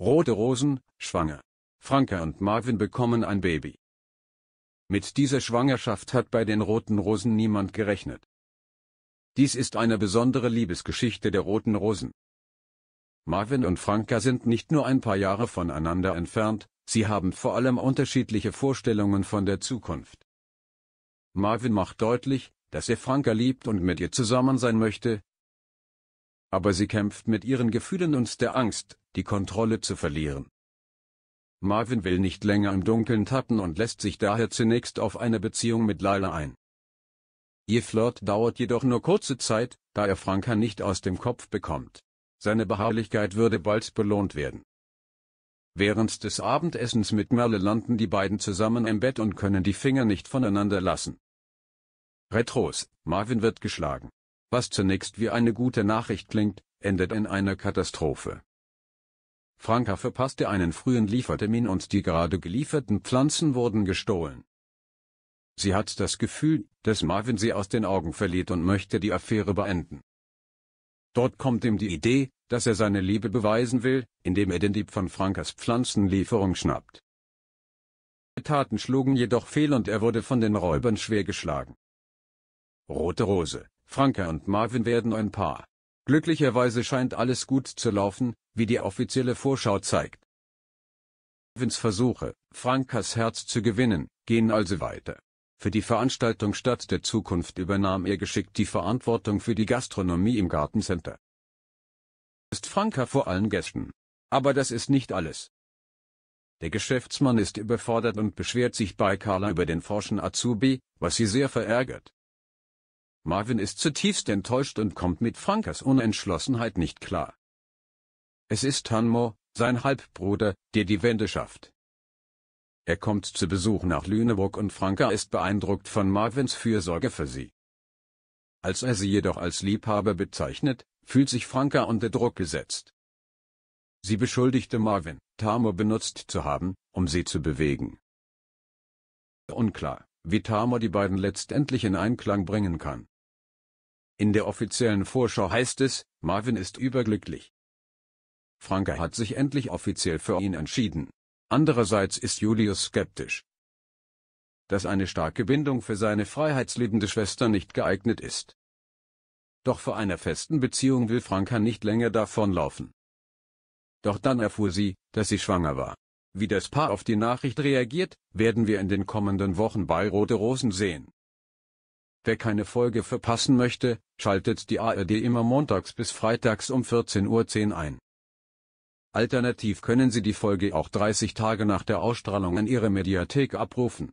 Rote Rosen, schwanger. Franka und Marvin bekommen ein Baby. Mit dieser Schwangerschaft hat bei den Roten Rosen niemand gerechnet. Dies ist eine besondere Liebesgeschichte der Roten Rosen. Marvin und Franka sind nicht nur ein paar Jahre voneinander entfernt, sie haben vor allem unterschiedliche Vorstellungen von der Zukunft. Marvin macht deutlich, dass er Franka liebt und mit ihr zusammen sein möchte. Aber sie kämpft mit ihren Gefühlen und der Angst, die Kontrolle zu verlieren. Marvin will nicht länger im Dunkeln tappen und lässt sich daher zunächst auf eine Beziehung mit Lila ein. Ihr Flirt dauert jedoch nur kurze Zeit, da er Franka nicht aus dem Kopf bekommt. Seine Beharrlichkeit würde bald belohnt werden. Während des Abendessens mit Merle landen die beiden zusammen im Bett und können die Finger nicht voneinander lassen. Retros, Marvin wird geschlagen. Was zunächst wie eine gute Nachricht klingt, endet in einer Katastrophe. Franka verpasste einen frühen Liefertermin und die gerade gelieferten Pflanzen wurden gestohlen. Sie hat das Gefühl, dass Marvin sie aus den Augen verliert und möchte die Affäre beenden. Dort kommt ihm die Idee, dass er seine Liebe beweisen will, indem er den Dieb von Frankas Pflanzenlieferung schnappt. Die Taten schlugen jedoch fehl und er wurde von den Räubern schwer geschlagen. Rote Rose, Franka und Marvin werden ein Paar. Glücklicherweise scheint alles gut zu laufen, wie die offizielle Vorschau zeigt. Vins Versuche, Frankas Herz zu gewinnen, gehen also weiter. Für die Veranstaltung Stadt der Zukunft übernahm er geschickt die Verantwortung für die Gastronomie im Gartencenter. Ist Franka vor allen Gästen. Aber das ist nicht alles. Der Geschäftsmann ist überfordert und beschwert sich bei Carla über den forschen Azubi, was sie sehr verärgert. Marvin ist zutiefst enttäuscht und kommt mit Frankas Unentschlossenheit nicht klar. Es ist Hanmo, sein Halbbruder, der die Wende schafft. Er kommt zu Besuch nach Lüneburg und Franka ist beeindruckt von Marvins Fürsorge für sie. Als er sie jedoch als Liebhaber bezeichnet, fühlt sich Franka unter Druck gesetzt. Sie beschuldigte Marvin, Tamo benutzt zu haben, um sie zu bewegen. Unklar, wie Tamo die beiden letztendlich in Einklang bringen kann. In der offiziellen Vorschau heißt es, Marvin ist überglücklich, Franke hat sich endlich offiziell für ihn entschieden. Andererseits ist Julius skeptisch, dass eine starke Bindung für seine freiheitsliebende Schwester nicht geeignet ist. Doch vor einer festen Beziehung will Franka nicht länger davonlaufen. Doch dann erfuhr sie, dass sie schwanger war. Wie das Paar auf die Nachricht reagiert, werden wir in den kommenden Wochen bei Rote Rosen sehen. Wer keine Folge verpassen möchte, schaltet die ARD immer montags bis freitags um 14.10 Uhr ein. Alternativ können Sie die Folge auch 30 Tage nach der Ausstrahlung in Ihre Mediathek abrufen